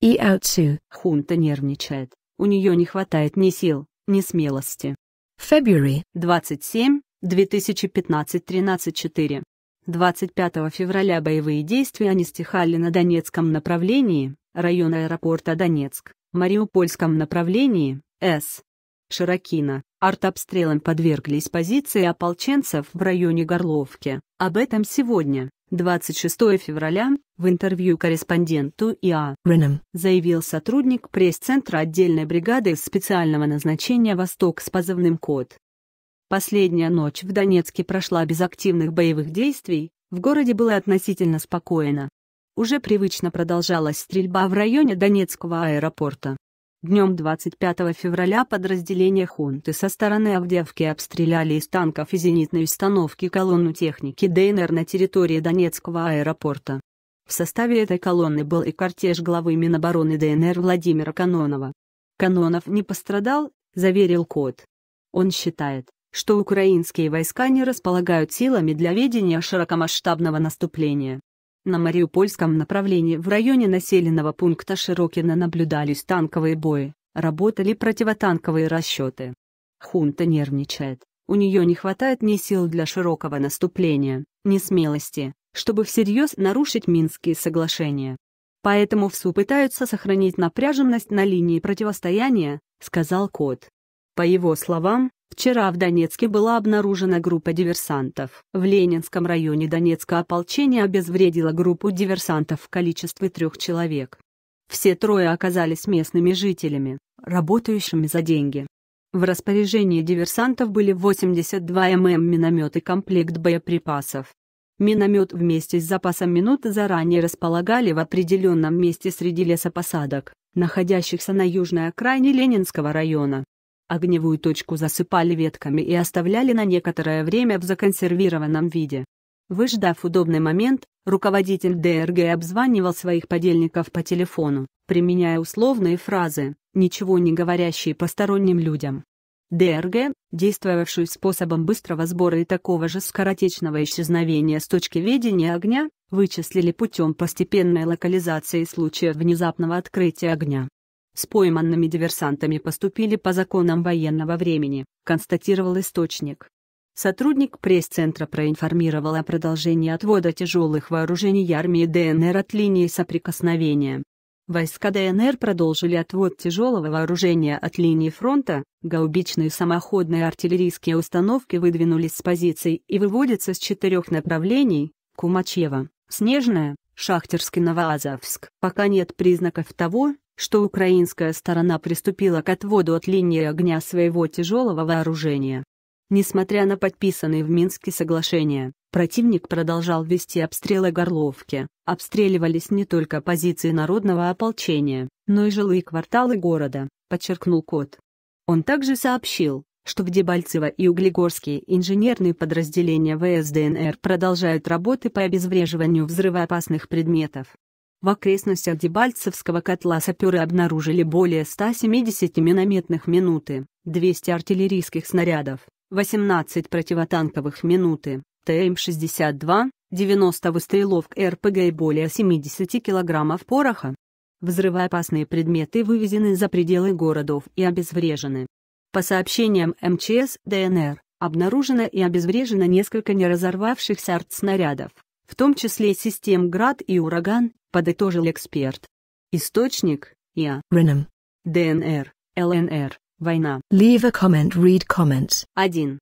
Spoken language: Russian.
И Аутсу. Хунта нервничает. У нее не хватает ни сил, ни смелости. February 27, 2015-13-4. 25 февраля боевые действия не стихали на Донецком направлении, район аэропорта Донецк, Мариупольском направлении, С. Широкина. артобстрелом подверглись позиции ополченцев в районе Горловки. Об этом сегодня. 26 февраля в интервью корреспонденту ИА Реном заявил сотрудник пресс-центра отдельной бригады специального назначения «Восток» с позывным «Код». Последняя ночь в Донецке прошла без активных боевых действий, в городе было относительно спокойно. Уже привычно продолжалась стрельба в районе Донецкого аэропорта. Днем 25 февраля подразделения хунты со стороны Авдеевки обстреляли из танков и зенитной установки колонну техники ДНР на территории Донецкого аэропорта. В составе этой колонны был и кортеж главы Минобороны ДНР Владимира Канонова. Канонов не пострадал, заверил Кот. Он считает, что украинские войска не располагают силами для ведения широкомасштабного наступления. На мариупольском направлении в районе населенного пункта Широкино наблюдались танковые бои, работали противотанковые расчеты. Хунта нервничает. У нее не хватает ни сил для широкого наступления, ни смелости, чтобы всерьез нарушить Минские соглашения. Поэтому ВСУ пытаются сохранить напряженность на линии противостояния, сказал Кот. По его словам, вчера в Донецке была обнаружена группа диверсантов. В Ленинском районе Донецка ополчение обезвредило группу диверсантов в количестве трех человек. Все трое оказались местными жителями, работающими за деньги. В распоряжении диверсантов были 82 мм миномет и комплект боеприпасов. Миномет вместе с запасом минут заранее располагали в определенном месте среди лесопосадок, находящихся на южной окраине Ленинского района. Огневую точку засыпали ветками и оставляли на некоторое время в законсервированном виде. Выждав удобный момент, руководитель ДРГ обзванивал своих подельников по телефону, применяя условные фразы, ничего не говорящие посторонним людям. ДРГ, действовавший способом быстрого сбора и такого же скоротечного исчезновения с точки ведения огня, вычислили путем постепенной локализации случая внезапного открытия огня с пойманными диверсантами поступили по законам военного времени, констатировал источник. Сотрудник пресс-центра проинформировал о продолжении отвода тяжелых вооружений армии ДНР от линии соприкосновения. Войска ДНР продолжили отвод тяжелого вооружения от линии фронта, гаубичные самоходные артиллерийские установки выдвинулись с позиций и выводятся с четырех направлений – Кумачева, Снежная, Шахтерский-Новоазовск. Пока нет признаков того, что украинская сторона приступила к отводу от линии огня своего тяжелого вооружения. Несмотря на подписанные в Минске соглашения, противник продолжал вести обстрелы Горловки, обстреливались не только позиции народного ополчения, но и жилые кварталы города, подчеркнул Кот. Он также сообщил, что в Дебальцево и Углегорске инженерные подразделения ВСДНР продолжают работы по обезвреживанию взрывоопасных предметов, в окрестностях Дебальцевского котла саперы обнаружили более 170 минометных минуты, 200 артиллерийских снарядов, 18 противотанковых минуты, ТМ-62, 90 выстрелов к РПГ и более 70 килограммов пороха. Взрывоопасные предметы вывезены за пределы городов и обезврежены. По сообщениям МЧС ДНР, обнаружено и обезврежено несколько неразорвавшихся артснарядов в том числе систем «Град» и «Ураган», подытожил эксперт. Источник – Я. Ренам. ДНР, ЛНР, война. Leave a comment, read comments. 1.